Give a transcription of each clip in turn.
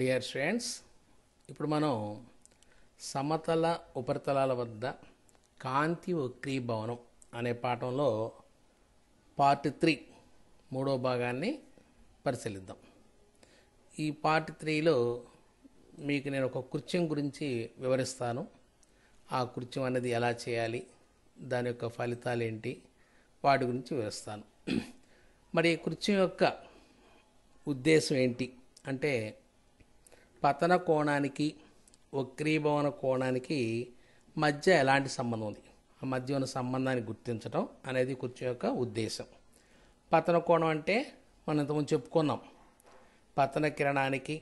dear students ఇప్పుడు మనం సమతల ఉపరితలాల వద్ద కాంతి వక్రీభవనం అనే పాఠంలో పార్ట్ త్రీ మూడో భాగాన్ని పరిశీలిద్దాం ఈ పార్ట్ త్రీలో మీకు నేను ఒక కృత్యం గురించి వివరిస్తాను ఆ కృత్యం అనేది ఎలా చేయాలి దాని యొక్క ఫలితాలు ఏంటి వాటి గురించి వివరిస్తాను మరి కృత్యం యొక్క ఉద్దేశం ఏంటి అంటే పతన కోణానికి వక్రీభవన కోణానికి మధ్య ఎలాంటి సంబంధం ఉంది ఆ మధ్య ఉన్న సంబంధాన్ని గుర్తించడం అనేది కూర్చో యొక్క ఉద్దేశం పతన కోణం అంటే మనం ఇంతకుముందు చెప్పుకున్నాం పతన కిరణానికి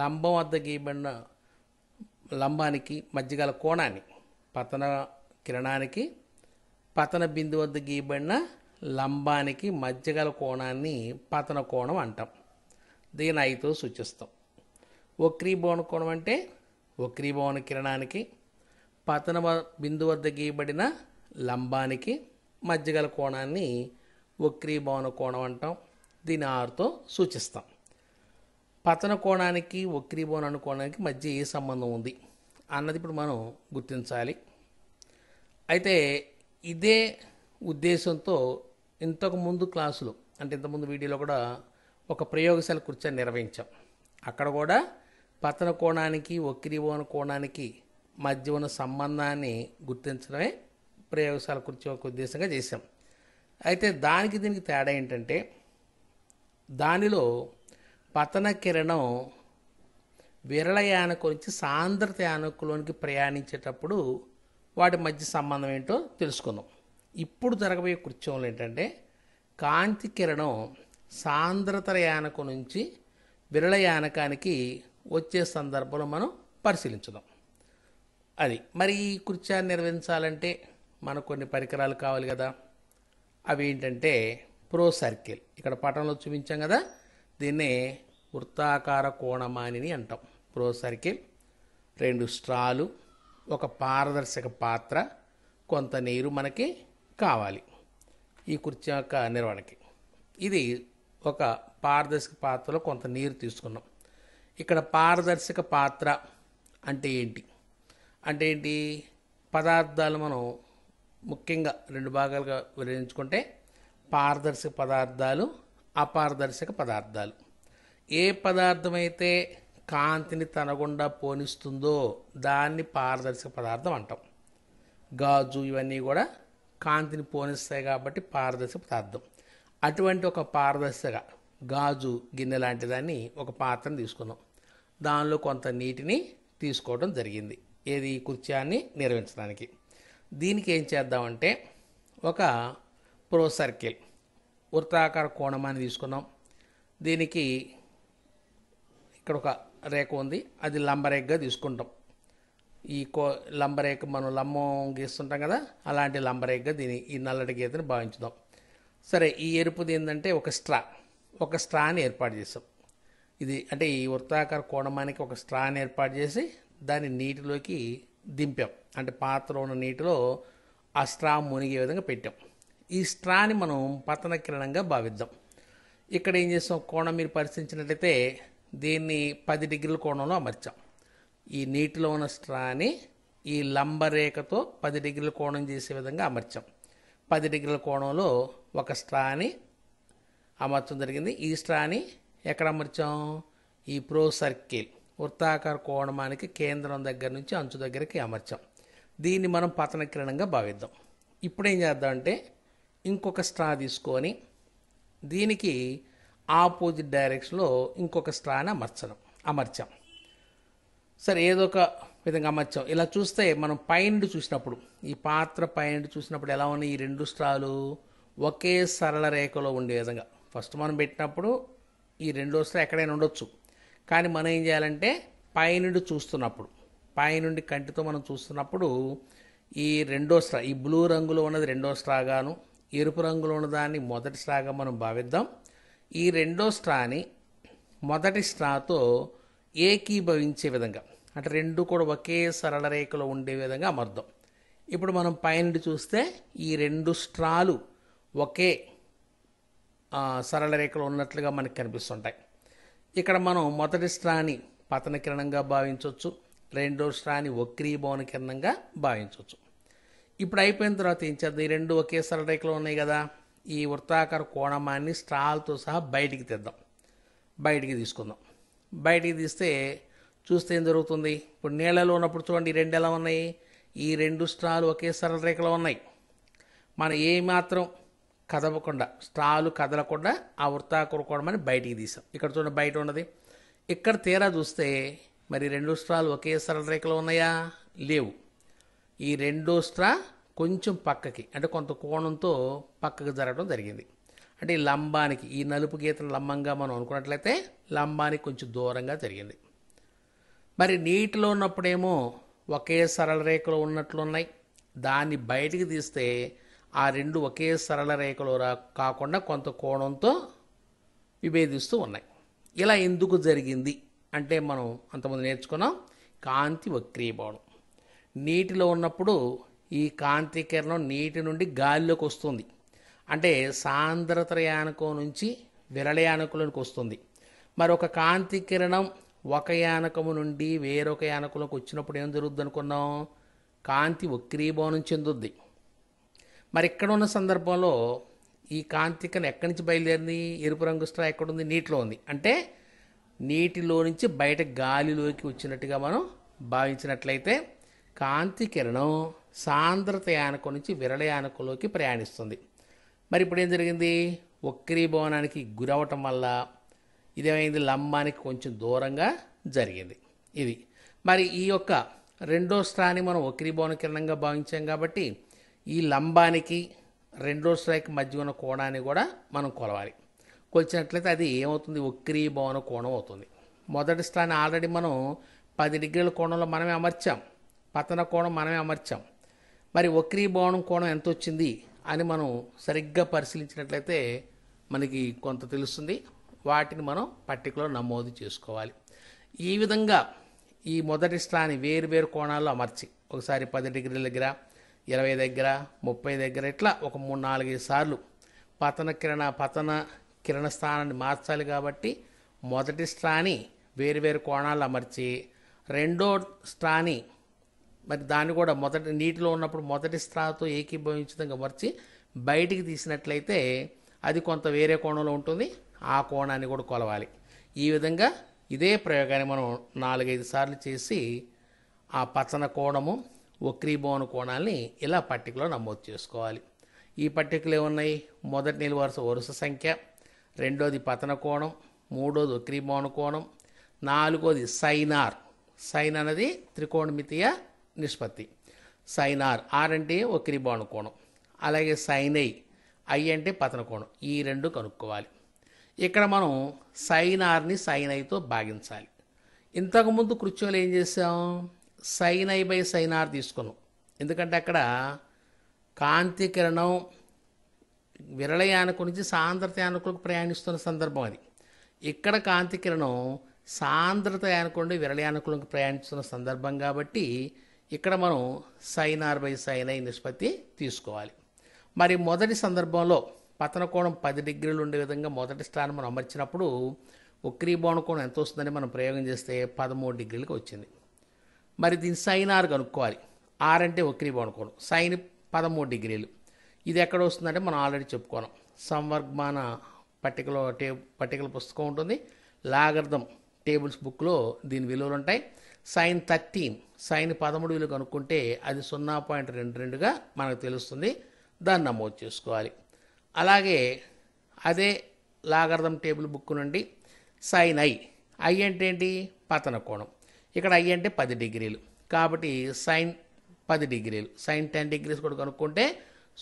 లంబం వద్ద గీయబడిన లంబానికి మధ్య గల కోణాన్ని పతన కిరణానికి పతన బిందు వద్ద గీయబడిన లంబానికి మధ్య గల కోణాన్ని పతన కోణం అంటాం దీని ఐతో సూచిస్తాం వక్రీ భవన కోణం అంటే వక్రీభవన భవన కిరణానికి పతన బిందు వద్ద గీయబడిన లంబానికి మధ్యగల కోణాన్ని వక్రీ భవన కోణం అంటాం దీని ఆరుతో సూచిస్తాం పతన కోణానికి వక్రీ భవన కోణానికి మధ్య ఏ సంబంధం ఉంది అన్నది ఇప్పుడు మనం గుర్తించాలి అయితే ఇదే ఉద్దేశంతో ఇంతకు ముందు క్లాసులు అంటే ఇంతకుముందు వీడియోలో కూడా ఒక ప్రయోగశాల కూర్చొని నిర్వహించాం అక్కడ కూడా పతన కోణానికి వక్రీభవన కోణానికి మధ్య ఉన్న సంబంధాన్ని గుర్తించడమే ప్రయోగశాల కూర్చి ఒక ఉద్దేశంగా చేశాం అయితే దానికి దీనికి తేడా ఏంటంటే దానిలో పతన కిరణం విరళయానకు నుంచి సాంద్రత యానకులోనికి ప్రయాణించేటప్పుడు వాటి మధ్య సంబంధం ఏంటో తెలుసుకుందాం ఇప్పుడు జరగబోయే కృత్యంలో ఏంటంటే కాంతి కిరణం సాంద్రత యానకు నుంచి విరళయానకానికి వచ్చే సందర్భంలో మనం పరిశీలించుదాం అది మరి ఈ కృత్యాన్ని నిర్వహించాలంటే మనకు కొన్ని పరికరాలు కావాలి కదా అవి ఏంటంటే ప్రో సర్కిల్ ఇక్కడ పటంలో చూపించాం కదా దీన్నే వృత్తాకార కోణమానిని అంటాం ప్రో సర్కిల్ రెండు స్ట్రాలు ఒక పారదర్శక పాత్ర కొంత నీరు మనకి కావాలి ఈ కుర్చీ యొక్క నిర్వహణకి ఇది ఒక పారదర్శక పాత్రలో కొంత నీరు తీసుకున్నాం ఇక్కడ పారదర్శక పాత్ర అంటే ఏంటి అంటే ఏంటి పదార్థాలు మనం ముఖ్యంగా రెండు భాగాలుగా విభజించుకుంటే పారదర్శక పదార్థాలు అపారదర్శక పదార్థాలు ఏ పదార్థమైతే కాంతిని తనగుండా పోనిస్తుందో దాన్ని పారదర్శక పదార్థం అంటాం గాజు ఇవన్నీ కూడా కాంతిని పోనిస్తాయి కాబట్టి పారదర్శక పదార్థం అటువంటి ఒక పారదర్శక గాజు గిన్నె లాంటి దాన్ని ఒక పాత్రను తీసుకున్నాం దానిలో కొంత నీటిని తీసుకోవడం జరిగింది ఏది కృత్యాన్ని నిర్వహించడానికి దీనికి ఏం చేద్దామంటే ఒక ప్రో సర్కిల్ వృత్తాకార అని తీసుకున్నాం దీనికి ఇక్కడ ఒక రేఖ ఉంది అది లంబరేఖగా తీసుకుంటాం ఈ కో లంబరేఖ మనం లంబం గీస్తుంటాం కదా అలాంటి లంబరేఖగా దీని ఈ నల్లటి గీతని భావించుదాం సరే ఈ ఎరుపుది ఏంటంటే ఒక స్ట్రా ఒక స్ట్రాని ఏర్పాటు చేస్తాం ఇది అంటే ఈ వృత్తాకార కోణమానికి ఒక స్ట్రాన్ ఏర్పాటు చేసి దాన్ని నీటిలోకి దింపాం అంటే పాత్ర ఉన్న నీటిలో ఆ స్ట్రా మునిగే విధంగా పెట్టాం ఈ స్ట్రాని మనం పతన కిరణంగా భావిద్దాం ఇక్కడ ఏం చేస్తాం కోణం మీరు పరిశీలించినట్లయితే దీన్ని పది డిగ్రీల కోణంలో అమర్చాం ఈ నీటిలో ఉన్న స్ట్రాని ఈ లంబరేఖతో పది డిగ్రీల కోణం చేసే విధంగా అమర్చాం పది డిగ్రీల కోణంలో ఒక స్ట్రాని అమర్చడం జరిగింది ఈ స్ట్రాని ఎక్కడ అమర్చాం ఈ ప్రో సర్కిల్ వృత్తాకార కోణమానికి కేంద్రం దగ్గర నుంచి అంచు దగ్గరికి అమర్చాం దీన్ని మనం పతన కిరణంగా భావిద్దాం ఇప్పుడు ఏం అంటే ఇంకొక స్ట్రా తీసుకొని దీనికి ఆపోజిట్ డైరెక్షన్లో ఇంకొక స్ట్రాని అమర్చడం అమర్చాం సరే ఏదో ఒక విధంగా అమర్చాం ఇలా చూస్తే మనం పైండ్ చూసినప్పుడు ఈ పాత్ర పైండ్ చూసినప్పుడు ఎలా ఉన్నాయి ఈ రెండు స్ట్రాలు ఒకే సరళ రేఖలో ఉండే విధంగా ఫస్ట్ మనం పెట్టినప్పుడు ఈ రెండు వస్తే ఎక్కడైనా ఉండొచ్చు కానీ మనం ఏం చేయాలంటే పైనుండి చూస్తున్నప్పుడు పైనుండి కంటితో మనం చూస్తున్నప్పుడు ఈ రెండో స్ట్రా ఈ బ్లూ రంగులో ఉన్నది రెండో స్ట్రాగాను ఎరుపు రంగులో ఉన్న దాన్ని మొదటి స్ట్రాగా మనం భావిద్దాం ఈ రెండో స్ట్రాని మొదటి స్ట్రాతో ఏకీభవించే విధంగా అంటే రెండు కూడా ఒకే సరళ రేఖలో ఉండే విధంగా అమర్థం ఇప్పుడు మనం పైనుండి చూస్తే ఈ రెండు స్ట్రాలు ఒకే సరళ రేఖలు ఉన్నట్లుగా మనకు కనిపిస్తుంటాయి ఇక్కడ మనం మొదటి స్ట్రాని పతన కిరణంగా భావించవచ్చు రెండో స్ట్రాని వక్రీ భవన కిరణంగా భావించవచ్చు ఇప్పుడు అయిపోయిన తర్వాత ఏం చేద్దాం ఈ రెండు ఒకే సరళ రేఖలు ఉన్నాయి కదా ఈ వృత్తాకార కోణమాన్ని స్ట్రాల్తో సహా బయటికి తెద్దాం బయటికి తీసుకుందాం బయటికి తీస్తే చూస్తే ఏం జరుగుతుంది ఇప్పుడు నీళ్ళలో ఉన్నప్పుడు చూడండి రెండు ఎలా ఉన్నాయి ఈ రెండు స్ట్రాలు ఒకే సరళ రేఖలో ఉన్నాయి మనం ఏమాత్రం కదవకుండా స్ట్రాలు కదలకుండా ఆ వృత్తాకర కోణమని బయటికి తీసాం ఇక్కడ చూడండి బయట ఉన్నది ఇక్కడ తీరా చూస్తే మరి రెండు స్ట్రాలు ఒకే సరళ రేఖలో ఉన్నాయా లేవు ఈ రెండు స్ట్రా కొంచెం పక్కకి అంటే కొంత కోణంతో పక్కకు జరగడం జరిగింది అంటే ఈ లంబానికి ఈ నలుపు గీతను లంబంగా మనం అనుకున్నట్లయితే లంబానికి కొంచెం దూరంగా జరిగింది మరి నీటిలో ఉన్నప్పుడేమో ఒకే సరళ రేఖలు ఉన్నట్లున్నాయి దాన్ని బయటికి తీస్తే ఆ రెండు ఒకే సరళ రేఖలో రా కాకుండా కొంత కోణంతో విభేదిస్తూ ఉన్నాయి ఇలా ఎందుకు జరిగింది అంటే మనం అంతమంది నేర్చుకున్నాం కాంతి వక్రీభవనం నీటిలో ఉన్నప్పుడు ఈ కాంతి కిరణం నీటి నుండి గాలిలోకి వస్తుంది అంటే సాంద్రత యానకం నుంచి విరళ యానకులోనికి వస్తుంది మరొక కాంతి కిరణం ఒక యానకము నుండి వేరొక యానకులకు వచ్చినప్పుడు ఏం జరుగుద్ది అనుకున్నాం కాంతి వక్రీభవనం చెందుద్ది మరి ఇక్కడ ఉన్న సందర్భంలో ఈ కాంతికను ఎక్కడి నుంచి బయలుదేరింది ఎరుపు రంగు స్ట్రా ఎక్కడ ఉంది నీటిలో ఉంది అంటే నీటిలో నుంచి బయట గాలిలోకి వచ్చినట్టుగా మనం భావించినట్లయితే కాంతి కిరణం సాంద్రత యానకం నుంచి విరళ యానకంలోకి ప్రయాణిస్తుంది మరి ఇప్పుడు ఏం జరిగింది వక్రీభవనానికి గురవటం వల్ల ఇదేమైంది లంబానికి కొంచెం దూరంగా జరిగింది ఇది మరి ఈ యొక్క రెండో స్థాని మనం వక్రీభవన కిరణంగా భావించాం కాబట్టి ఈ లంబానికి రెండో స్ట్రైక్ మధ్య ఉన్న కోణాన్ని కూడా మనం కొలవాలి కొలిచినట్లయితే అది ఏమవుతుంది ఉక్రీ కోణం అవుతుంది మొదటి స్థానం ఆల్రెడీ మనం పది డిగ్రీల కోణంలో మనమే అమర్చాం పతన కోణం మనమే అమర్చాం మరి వక్రీ కోణం ఎంత వచ్చింది అని మనం సరిగ్గా పరిశీలించినట్లయితే మనకి కొంత తెలుస్తుంది వాటిని మనం పర్టికులర్ నమోదు చేసుకోవాలి ఈ విధంగా ఈ మొదటి స్థాని వేరు వేరు కోణాల్లో అమర్చి ఒకసారి పది డిగ్రీల దగ్గర ఇరవై దగ్గర ముప్పై దగ్గర ఇట్లా ఒక మూడు నాలుగైదు సార్లు పతన కిరణ పతన కిరణ స్థానాన్ని మార్చాలి కాబట్టి మొదటి స్ట్రాని వేరువేరు కోణాలు అమర్చి రెండో స్ట్రాని మరి దాన్ని కూడా మొదటి నీటిలో ఉన్నప్పుడు మొదటి స్ట్రాతో ఏకీభవించడం అమర్చి బయటికి తీసినట్లయితే అది కొంత వేరే కోణంలో ఉంటుంది ఆ కోణాన్ని కూడా కొలవాలి ఈ విధంగా ఇదే ప్రయోగాన్ని మనం నాలుగైదు సార్లు చేసి ఆ పతన కోణము వక్రీభవన కోణాలని ఇలా పట్టికలో నమోదు చేసుకోవాలి ఈ పట్టికలు ఏమున్నాయి మొదటి నిలువ వరుస వరుస సంఖ్య రెండోది పతన కోణం మూడోది వక్రీభవన కోణం నాలుగోది సైనార్ సైన్ అనేది త్రికోణమితీయ నిష్పత్తి సైనార్ ఆర్ అంటే వక్రీభవన కోణం అలాగే సైనై ఐ అంటే పతన కోణం ఈ రెండు కనుక్కోవాలి ఇక్కడ మనం సైనార్ని సైనైతో భాగించాలి ఇంతకుముందు కృత్యంలో ఏం చేసాం sine I by sine R తీసుకున్నాం ఎందుకంటే అక్కడ కాంతి కిరణం విరళయానుకు నుంచి సాంద్రత యానకులకు ప్రయాణిస్తున్న సందర్భం అది ఇక్కడ కాంతి కిరణం సాంద్రత యానకుండి విరళయానుకులకు ప్రయాణిస్తున్న సందర్భం కాబట్టి ఇక్కడ మనం sine R by sine I నిష్పత్తి తీసుకోవాలి మరి మొదటి సందర్భంలో పతన కోణం పది డిగ్రీలు ఉండే విధంగా మొదటి స్థానం మనం అమర్చినప్పుడు ఉక్రీ కోణం ఎంత వస్తుందని మనం ప్రయోగం చేస్తే పదమూడు డిగ్రీలకు వచ్చింది మరి దీని సైన్ ఆర్ కనుక్కోవాలి ఆర్ అంటే ఒకరి అనుకోను సైన్ పదమూడు డిగ్రీలు ఇది ఎక్కడ వస్తుందంటే మనం ఆల్రెడీ చెప్పుకోవడం సంవర్గమాన పట్టికలో టే పట్టికల పుస్తకం ఉంటుంది లాగర్థం టేబుల్స్ బుక్లో దీని విలువలు ఉంటాయి సైన్ థర్టీన్ సైన్ పదమూడు విలువ కనుక్కుంటే అది సున్నా పాయింట్ రెండు రెండుగా మనకు తెలుస్తుంది దాన్ని నమోదు చేసుకోవాలి అలాగే అదే లాగర్థం టేబుల్ బుక్ నుండి సైన్ ఐ ఐ అంటే ఏంటి పతన కోణం ఇక్కడ ఐ అంటే పది డిగ్రీలు కాబట్టి సైన్ పది డిగ్రీలు సైన్ టెన్ డిగ్రీస్ కూడా కనుక్కుంటే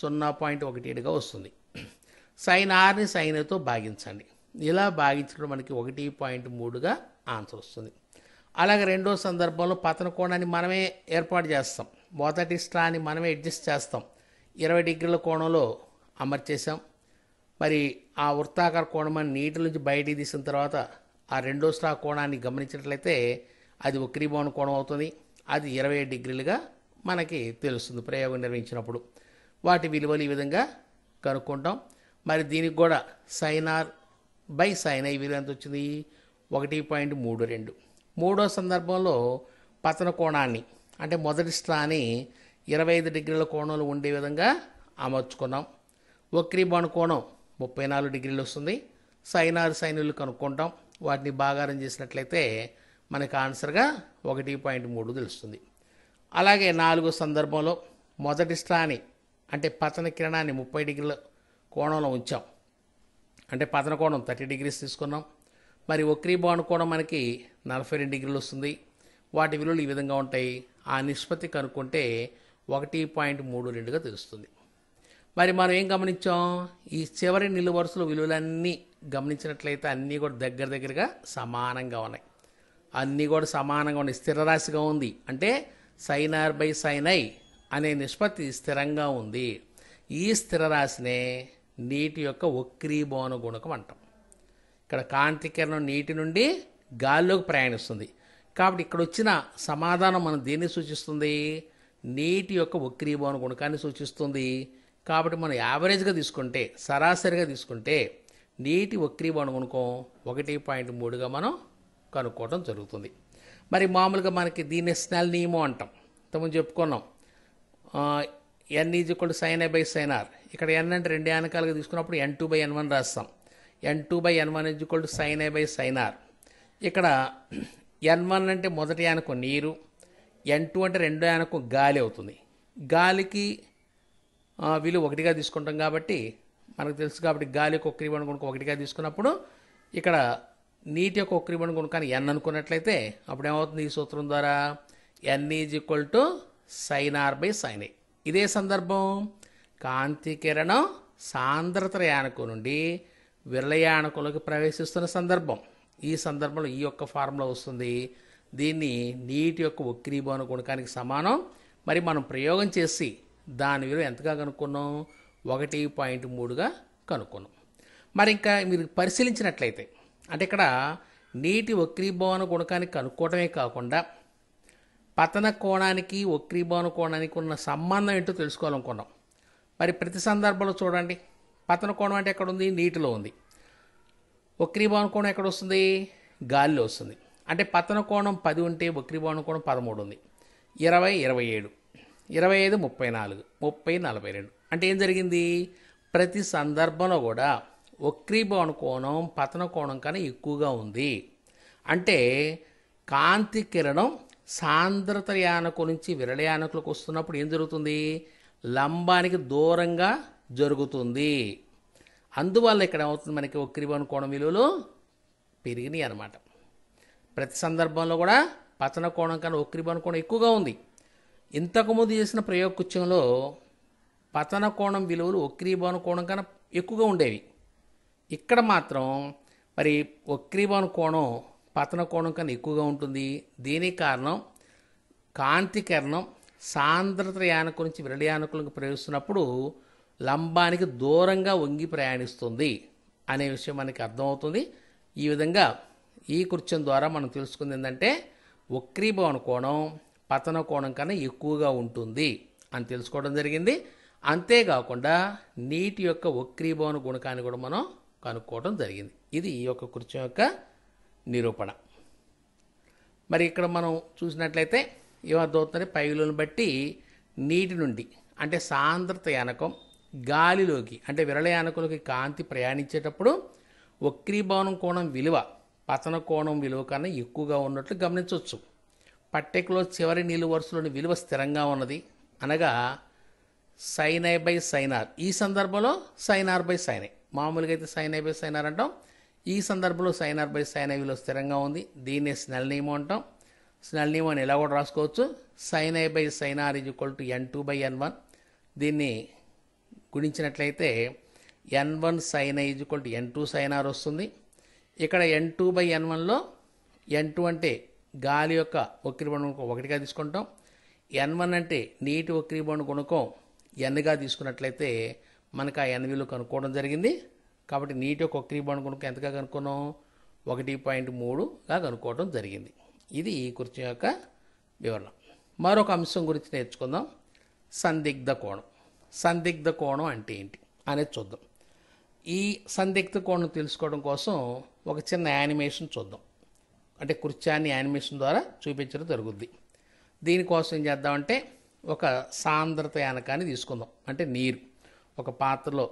సున్నా పాయింట్ ఒకటి ఏడుగా వస్తుంది సైన్ ఆర్ని సైన్తో భాగించండి ఇలా భాగించడం మనకి ఒకటి పాయింట్ మూడుగా ఆన్సర్ వస్తుంది అలాగే రెండో సందర్భంలో పతన కోణాన్ని మనమే ఏర్పాటు చేస్తాం మొదటి స్ట్రాని మనమే అడ్జస్ట్ చేస్తాం ఇరవై డిగ్రీల కోణంలో అమర్చేసాం మరి ఆ వృత్తాకార కోణం నీటి నుంచి బయటికి తీసిన తర్వాత ఆ రెండో స్ట్రా కోణాన్ని గమనించినట్లయితే అది వక్రీభవన కోణం అవుతుంది అది ఇరవై డిగ్రీలుగా మనకి తెలుస్తుంది ప్రయోగం నిర్వహించినప్పుడు వాటి విలువలు ఈ విధంగా కనుక్కుంటాం మరి దీనికి కూడా సైనార్ బై సైన్ ఐ విలువ ఎంత వచ్చింది ఒకటి పాయింట్ మూడు రెండు మూడో సందర్భంలో పతన కోణాన్ని అంటే మొదటి స్థాని ఇరవై ఐదు డిగ్రీల కోణంలో ఉండే విధంగా అమర్చుకున్నాం వక్రీబాణ కోణం ముప్పై నాలుగు డిగ్రీలు వస్తుంది సైనార్ సైనులు కనుక్కుంటాం వాటిని భాగారం చేసినట్లయితే మనకు ఆన్సర్గా ఒకటి పాయింట్ మూడు తెలుస్తుంది అలాగే నాలుగో సందర్భంలో మొదటి స్ట్రాని అంటే పతన కిరణాన్ని ముప్పై డిగ్రీల కోణంలో ఉంచాం అంటే పతన కోణం థర్టీ డిగ్రీస్ తీసుకున్నాం మరి ఒక్రీ బాండ్ కోణం మనకి నలభై రెండు డిగ్రీలు వస్తుంది వాటి విలువలు ఈ విధంగా ఉంటాయి ఆ నిష్పత్తి కనుక్కుంటే ఒకటి పాయింట్ మూడు రెండుగా తెలుస్తుంది మరి మనం ఏం గమనించాం ఈ చివరి నిలువరుసలు విలువలన్నీ గమనించినట్లయితే అన్నీ కూడా దగ్గర దగ్గరగా సమానంగా ఉన్నాయి అన్నీ కూడా సమానంగా ఉన్నాయి స్థిరరాశిగా ఉంది అంటే సైనార్ బై సైనై అనే నిష్పత్తి స్థిరంగా ఉంది ఈ స్థిరరాశినే నీటి యొక్క ఒక్రీబోను గుణకం అంటాం ఇక్కడ కాంతి కిరణం నీటి నుండి గాల్లోకి ప్రయాణిస్తుంది కాబట్టి ఇక్కడ వచ్చిన సమాధానం మనం దేన్ని సూచిస్తుంది నీటి యొక్క ఒక్రీబోను గుణకాన్ని సూచిస్తుంది కాబట్టి మనం యావరేజ్గా తీసుకుంటే సరాసరిగా తీసుకుంటే నీటి వక్రీభవన గుణకం ఒకటి పాయింట్ మూడుగా మనం కనుక్కోవడం జరుగుతుంది మరి మామూలుగా మనకి దీన్ని స్నెల్ నియమం అంటాం ఇంతకుముందు చెప్పుకున్నాం N is equal sine A by sine R ఇక్కడ ఎన్ అంటే రెండు యానకాలుగా తీసుకున్నప్పుడు N two by N one రాస్తాం N two by N one is equal to sine A by sine R ఇక్కడ ఎన్ వన్ అంటే మొదటి యానకు నీరు ఎన్ టూ అంటే రెండో యానకు గాలి అవుతుంది గాలికి విలువ ఒకటిగా తీసుకుంటాం కాబట్టి మనకు తెలుసు కాబట్టి గాలికి ఒక క్రీవణ్ ఒకటిగా తీసుకున్నప్పుడు ఇక్కడ నీటి యొక్క ఉక్రీమణ గుణకాన్ని ఎన్ అనుకున్నట్లయితే అప్పుడు ఏమవుతుంది ఈ సూత్రం ద్వారా N is equal to sine R by sine A ఇదే సందర్భం కాంతి కిరణం సాంద్రత యానకు నుండి విరళయానకులకు ప్రవేశిస్తున్న సందర్భం ఈ సందర్భంలో ఈ యొక్క ఫార్ములా వస్తుంది దీన్ని నీటి యొక్క ఉక్రీభవన గుణకానికి సమానం మరి మనం ప్రయోగం చేసి దాని విలువ ఎంతగా కనుక్కున్నాం ఒకటి పాయింట్ మూడుగా కనుక్కున్నాం మరి ఇంకా మీరు పరిశీలించినట్లయితే అంటే ఇక్కడ నీటి వక్రీభవన గుణకానికి కనుక్కోవటమే కాకుండా పతన కోణానికి వక్రీభవన కోణానికి ఉన్న సంబంధం ఏంటో తెలుసుకోవాలనుకున్నాం మరి ప్రతి సందర్భంలో చూడండి పతన కోణం అంటే ఎక్కడ ఉంది నీటిలో ఉంది వక్రీభవన కోణం ఎక్కడ వస్తుంది గాలిలో వస్తుంది అంటే పతన కోణం పది ఉంటే వక్రీభవన కోణం పదమూడు ఉంది ఇరవై ఇరవై ఏడు ఇరవై ఐదు ముప్పై నాలుగు ముప్పై నలభై రెండు అంటే ఏం జరిగింది ప్రతి సందర్భంలో కూడా వక్రీభవన కోణం పతన కోణం కన్నా ఎక్కువగా ఉంది అంటే కాంతి కిరణం సాంద్రత యానకు నుంచి విరళయానకులకు వస్తున్నప్పుడు ఏం జరుగుతుంది లంబానికి దూరంగా జరుగుతుంది అందువల్ల ఇక్కడ ఏమవుతుంది మనకి వక్రీభవన కోణం విలువలు పెరిగినాయి అన్నమాట ప్రతి సందర్భంలో కూడా పతన కోణం కన్నా వక్రీభవన కోణం ఎక్కువగా ఉంది ఇంతకుముందు చేసిన ప్రయోగకుత్యంలో పతన కోణం విలువలు వక్రీభవన కోణం కన్నా ఎక్కువగా ఉండేవి ఇక్కడ మాత్రం మరి వక్రీభవన కోణం పతన కోణం కన్నా ఎక్కువగా ఉంటుంది దీనికి కారణం కాంతి సాంద్రత యానకు నుంచి యానకులకు ప్రవేశిస్తున్నప్పుడు లంబానికి దూరంగా వంగి ప్రయాణిస్తుంది అనే విషయం మనకి అర్థమవుతుంది ఈ విధంగా ఈ కృత్యం ద్వారా మనం తెలుసుకుంది ఏంటంటే వక్రీభవన కోణం పతన కోణం కన్నా ఎక్కువగా ఉంటుంది అని తెలుసుకోవడం జరిగింది అంతేకాకుండా నీటి యొక్క వక్రీభవన గుణకాన్ని కూడా మనం కనుక్కోవడం జరిగింది ఇది ఈ యొక్క కృత్యం యొక్క నిరూపణ మరి ఇక్కడ మనం చూసినట్లయితే ఏమర్థమవుతుంది పై విలువను బట్టి నీటి నుండి అంటే సాంద్రత యానకం గాలిలోకి అంటే విరళ యానకులకి కాంతి ప్రయాణించేటప్పుడు వక్రీభవనం కోణం విలువ పతన కోణం విలువ కన్నా ఎక్కువగా ఉన్నట్లు గమనించవచ్చు పట్టికలో చివరి నీళ్ళు వరుసలోని విలువ స్థిరంగా ఉన్నది అనగా సైనై బై సైనార్ ఈ సందర్భంలో సైనార్ బై సైనై మామూలుగా అయితే sine I by sine R అంటాం ఈ సందర్భంలో సైన్ ఆర్ బై సైన్ విలువ స్థిరంగా ఉంది దీన్ని స్నెల్ నియమం అంటాం స్నెల్ నియమం అని ఎలా కూడా రాసుకోవచ్చు sine by sine R is equal to N two by N one దీన్ని గుణించినట్లయితే N one sine I is equal to N two sine R వస్తుంది ఇక్కడ ఎన్ టూ బై ఎన్ వన్లో ఎన్ టూ అంటే గాలి యొక్క ఒక్కిరి బాండ్ గుణకం ఒకటిగా తీసుకుంటాం ఎన్ వన్ అంటే నీటి ఒక్కిరి గుణకం ఎన్గా తీసుకున్నట్లయితే మనకు ఆ ఎన్వీలు కనుక్కోవడం జరిగింది కాబట్టి నీటి యొక్క ఒక్కరి బాండ్ ఎంతగా కనుక్కున్నాం ఒకటి పాయింట్ మూడుగా కనుక్కోవడం జరిగింది ఇది ఈ కుర్చీ యొక్క వివరణ మరొక అంశం గురించి నేర్చుకుందాం సందిగ్ధ కోణం సందిగ్ధ కోణం అంటే ఏంటి అనేది చూద్దాం ఈ సందిగ్ధ కోణం తెలుసుకోవడం కోసం ఒక చిన్న యానిమేషన్ చూద్దాం అంటే కుర్చాన్ని యానిమేషన్ ద్వారా చూపించడం జరుగుద్ది దీనికోసం ఏం చేద్దామంటే ఒక సాంద్రత యానకాన్ని తీసుకుందాం అంటే నీరు ఒక పాత్రలో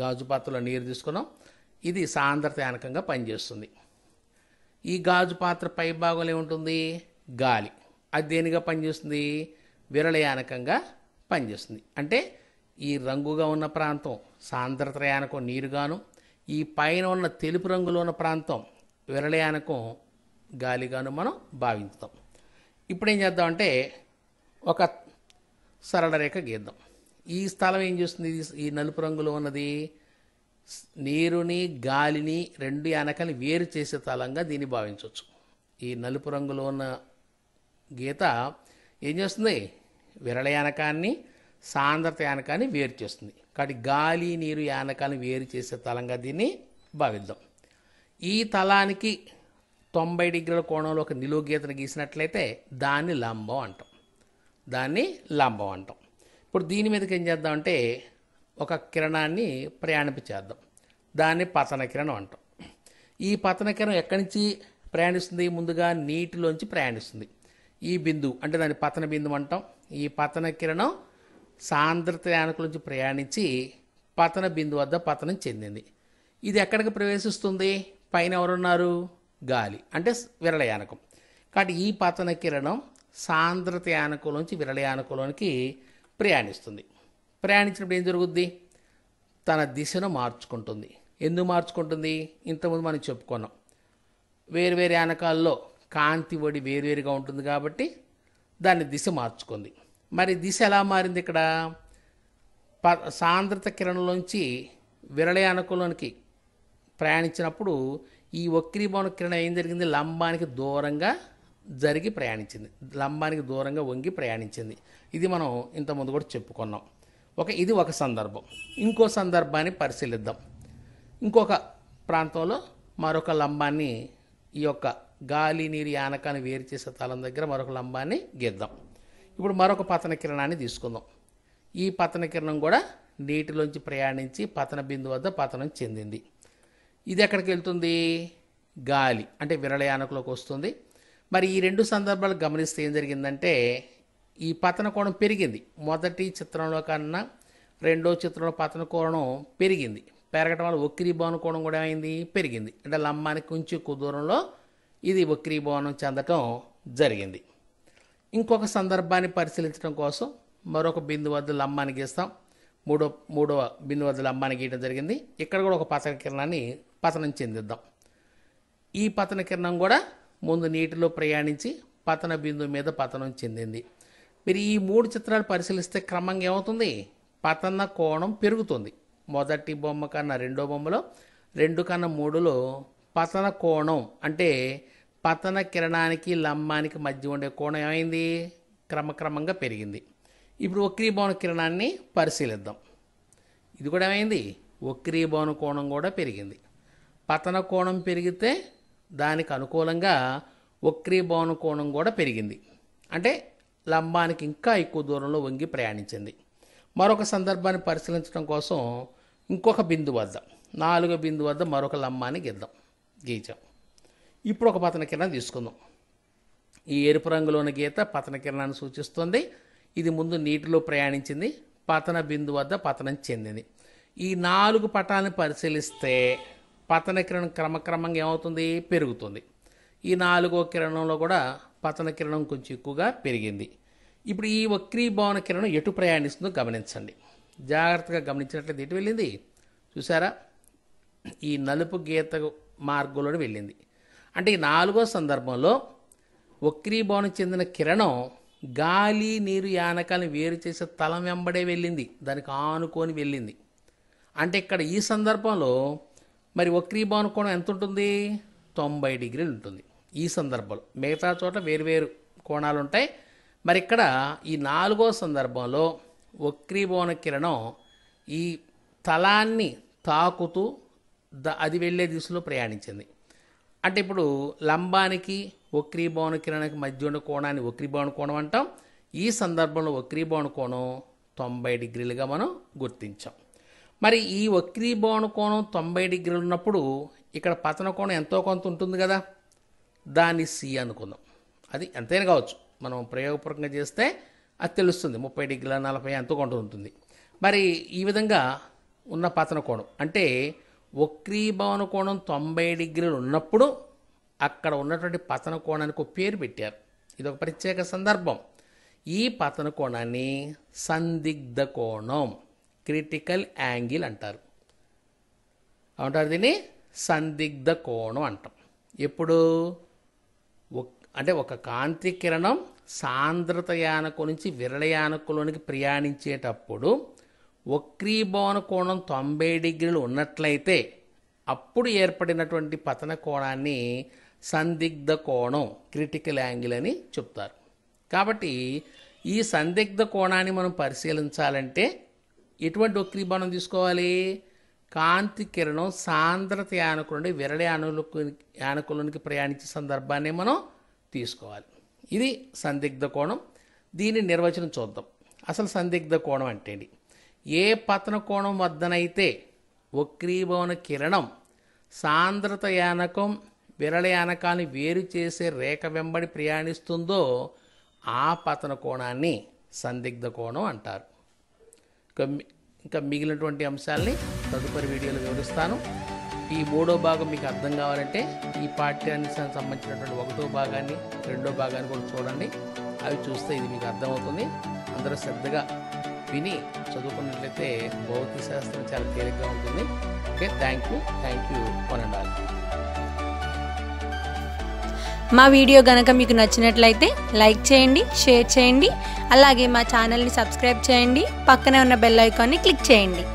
గాజు పాత్రలో నీరు తీసుకున్నాం ఇది సాంద్రత యానకంగా పనిచేస్తుంది ఈ గాజు పాత్ర పై భాగంలో ఏముంటుంది గాలి అది దేనిగా పనిచేస్తుంది విరళయానకంగా పనిచేస్తుంది అంటే ఈ రంగుగా ఉన్న ప్రాంతం సాంద్రత యానకం నీరుగాను ఈ పైన ఉన్న తెలుపు రంగులో ఉన్న ప్రాంతం విరళయానకం గాలిగాను మనం భావించుతాం ఇప్పుడు ఏం చేద్దామంటే ఒక సరళ రేఖ గీద్దాం ఈ స్థలం ఏం చేస్తుంది ఈ నలుపు రంగులో ఉన్నది నీరుని గాలిని రెండు అనకని వేరు చేసే స్థలంగా దీన్ని భావించవచ్చు ఈ నలుపు రంగులో ఉన్న గీత ఏం చేస్తుంది విరళ యానకాన్ని సాంద్రత యానకాన్ని వేరు చేస్తుంది కాబట్టి గాలి నీరు యానకాన్ని వేరు చేసే తలంగా దీన్ని భావిద్దాం ఈ తలానికి తొంభై డిగ్రీల కోణంలో ఒక నిలువు గీతను గీసినట్లయితే దాన్ని లంబం అంటాం దాన్ని లంబం అంటాం ఇప్పుడు దీని మీదకి ఏం చేద్దామంటే ఒక కిరణాన్ని చేద్దాం దాన్ని పతన కిరణం అంటాం ఈ పతన కిరణం ఎక్కడి నుంచి ప్రయాణిస్తుంది ముందుగా నీటిలోంచి ప్రయాణిస్తుంది ఈ బిందువు అంటే దాని పతన బిందువు అంటాం ఈ పతన కిరణం సాంద్రత నుంచి ప్రయాణించి పతన బిందు వద్ద పతనం చెందింది ఇది ఎక్కడికి ప్రవేశిస్తుంది పైన ఎవరున్నారు గాలి అంటే విరళయానకం కాబట్టి ఈ పతన కిరణం సాంద్రత యానకంలోంచి విరళయానకంలోనికి ప్రయాణిస్తుంది ప్రయాణించినప్పుడు ఏం జరుగుద్ది తన దిశను మార్చుకుంటుంది ఎందుకు మార్చుకుంటుంది ఇంతకుముందు మనం చెప్పుకున్నాం వేరువేరు యానకాల్లో కాంతి ఒడి వేరువేరుగా ఉంటుంది కాబట్టి దాని దిశ మార్చుకుంది మరి దిశ ఎలా మారింది ఇక్కడ ప సాంద్రత కిరణంలోంచి విరళయానకంలోనికి ప్రయాణించినప్పుడు ఈ వక్రీభవన కిరణం ఏం జరిగింది లంబానికి దూరంగా జరిగి ప్రయాణించింది లంబానికి దూరంగా వంగి ప్రయాణించింది ఇది మనం ఇంతకుముందు కూడా చెప్పుకున్నాం ఒక ఇది ఒక సందర్భం ఇంకో సందర్భాన్ని పరిశీలిద్దాం ఇంకొక ప్రాంతంలో మరొక లంబాన్ని ఈ యొక్క గాలి నీరు యానకాన్ని వేరు చేసే తలం దగ్గర మరొక లంబాన్ని గీద్దాం ఇప్పుడు మరొక పతన కిరణాన్ని తీసుకుందాం ఈ పతన కిరణం కూడా నీటిలోంచి ప్రయాణించి పతన బిందు వద్ద పతనం చెందింది ఇది ఎక్కడికి వెళ్తుంది గాలి అంటే విరళయానకులోకి వస్తుంది మరి ఈ రెండు సందర్భాలు గమనిస్తే ఏం జరిగిందంటే ఈ పతన కోణం పెరిగింది మొదటి చిత్రంలో కన్నా రెండో చిత్రంలో పతన కోణం పెరిగింది పెరగటం వల్ల ఒక్కిరి కోణం కూడా అయింది పెరిగింది అంటే లమ్మానికి కొంచెం ఎక్కువ దూరంలో ఇది వక్రీభవనం భవనం చెందటం జరిగింది ఇంకొక సందర్భాన్ని పరిశీలించడం కోసం మరొక బిందు వద్ద లంబాన్ని గీస్తాం మూడో మూడవ బిందు వద్ద లంబాన్ని గీయడం జరిగింది ఇక్కడ కూడా ఒక పతన కిరణాన్ని పతనం చెందిద్దాం ఈ పతన కిరణం కూడా ముందు నీటిలో ప్రయాణించి పతన బిందు మీద పతనం చెందింది మీరు ఈ మూడు చిత్రాలు పరిశీలిస్తే క్రమంగా ఏమవుతుంది పతన కోణం పెరుగుతుంది మొదటి బొమ్మ కన్నా రెండో బొమ్మలో రెండు కన్నా మూడులో పతన కోణం అంటే పతన కిరణానికి లంబానికి మధ్య ఉండే కోణం ఏమైంది క్రమక్రమంగా పెరిగింది ఇప్పుడు వక్రీభవన కిరణాన్ని పరిశీలిద్దాం ఇది కూడా ఏమైంది వక్రీభవన కోణం కూడా పెరిగింది పతన కోణం పెరిగితే దానికి అనుకూలంగా వక్రీభవన కోణం కూడా పెరిగింది అంటే లంబానికి ఇంకా ఎక్కువ దూరంలో వంగి ప్రయాణించింది మరొక సందర్భాన్ని పరిశీలించడం కోసం ఇంకొక బిందు వద్ద నాలుగో బిందు వద్ద మరొక లంబాన్ని గిద్దాం గీచాం ఇప్పుడు ఒక పతన కిరణం తీసుకుందాం ఈ ఎరుపు రంగులోని గీత పతన కిరణాన్ని సూచిస్తుంది ఇది ముందు నీటిలో ప్రయాణించింది పతన బిందు వద్ద పతనం చెందింది ఈ నాలుగు పటాలను పరిశీలిస్తే పతన కిరణం క్రమక్రమంగా ఏమవుతుంది పెరుగుతుంది ఈ నాలుగో కిరణంలో కూడా పతన కిరణం కొంచెం ఎక్కువగా పెరిగింది ఇప్పుడు ఈ వక్రీభవన కిరణం ఎటు ప్రయాణిస్తుందో గమనించండి జాగ్రత్తగా గమనించినట్లయితే ఎటు వెళ్ళింది చూసారా ఈ నలుపు గీత మార్గంలోనే వెళ్ళింది అంటే ఈ నాలుగో సందర్భంలో వక్రీభవనం చెందిన కిరణం గాలి నీరు యానకాలను వేరు చేసే తలం వెంబడే వెళ్ళింది దానికి ఆనుకొని వెళ్ళింది అంటే ఇక్కడ ఈ సందర్భంలో మరి వక్రీభవన కోణం ఎంత ఉంటుంది తొంభై డిగ్రీలు ఉంటుంది ఈ సందర్భంలో మిగతా చోట వేరువేరు కోణాలు ఉంటాయి మరి ఇక్కడ ఈ నాలుగో సందర్భంలో వక్రీబోన కిరణం ఈ తలాన్ని తాకుతూ ద అది వెళ్ళే దిశలో ప్రయాణించింది అంటే ఇప్పుడు లంబానికి వక్రీభవన కిరణానికి మధ్య ఉన్న కోణాన్ని వక్రీభవన కోణం అంటాం ఈ సందర్భంలో వక్రీభవన కోణం తొంభై డిగ్రీలుగా మనం గుర్తించాం మరి ఈ వక్రీభవన కోణం తొంభై డిగ్రీలు ఉన్నప్పుడు ఇక్కడ పతన కోణం ఎంతో కొంత ఉంటుంది కదా దాన్ని సి అనుకుందాం అది ఎంతైనా కావచ్చు మనం ప్రయోగపూర్వకంగా చేస్తే అది తెలుస్తుంది ముప్పై డిగ్రీల నలభై ఎంతో కొంత ఉంటుంది మరి ఈ విధంగా ఉన్న పతన కోణం అంటే వక్రీభవన కోణం తొంభై డిగ్రీలు ఉన్నప్పుడు అక్కడ ఉన్నటువంటి పతన కోణానికి ఒక పేరు పెట్టారు ఇది ఒక ప్రత్యేక సందర్భం ఈ పతన కోణాన్ని సందిగ్ధ కోణం క్రిటికల్ యాంగిల్ అంటారు అంటారు దీన్ని సందిగ్ధ కోణం అంటాం ఎప్పుడు అంటే ఒక కాంతి కిరణం సాంద్రత యానకు నుంచి విరళయానకులోనికి ప్రయాణించేటప్పుడు వక్రీభవన కోణం తొంభై డిగ్రీలు ఉన్నట్లయితే అప్పుడు ఏర్పడినటువంటి పతన కోణాన్ని సందిగ్ధ కోణం క్రిటికల్ యాంగిల్ అని చెప్తారు కాబట్టి ఈ సందిగ్ధ కోణాన్ని మనం పరిశీలించాలంటే ఎటువంటి వక్రీభవనం తీసుకోవాలి కాంతి కిరణం సాంద్రత యానకు నుండి విరళి అణులకు యానకులోనికి ప్రయాణించే సందర్భాన్ని మనం తీసుకోవాలి ఇది సందిగ్ధ కోణం దీని నిర్వచనం చూద్దాం అసలు సందిగ్ధ కోణం అంటే ఏ పతన కోణం వద్దనైతే వక్రీభవన కిరణం సాంద్రత యానకం విరళ యానకాన్ని వేరు చేసే రేఖ వెంబడి ప్రయాణిస్తుందో ఆ పతన కోణాన్ని సందిగ్ధ కోణం అంటారు ఇంకా ఇంకా మిగిలినటువంటి అంశాలని తదుపరి వీడియోలో వివరిస్తాను ఈ మూడో భాగం మీకు అర్థం కావాలంటే ఈ పాఠ్యానికి సంబంధించినటువంటి ఒకటో భాగాన్ని రెండో భాగాన్ని కూడా చూడండి అవి చూస్తే ఇది మీకు అర్థమవుతుంది అందరూ శ్రద్ధగా విని చదువుకున్నట్లయితే భౌతిక శాస్త్రం చాలా తేలిగ్గా ఉంటుంది okay thank you thank you కొనండాలి మా వీడియో కనుక మీకు నచ్చినట్లయితే లైక్ చేయండి షేర్ చేయండి అలాగే మా ఛానల్ని సబ్స్క్రైబ్ చేయండి పక్కనే ఉన్న బెల్ ఐకాన్ని క్లిక్ చేయండి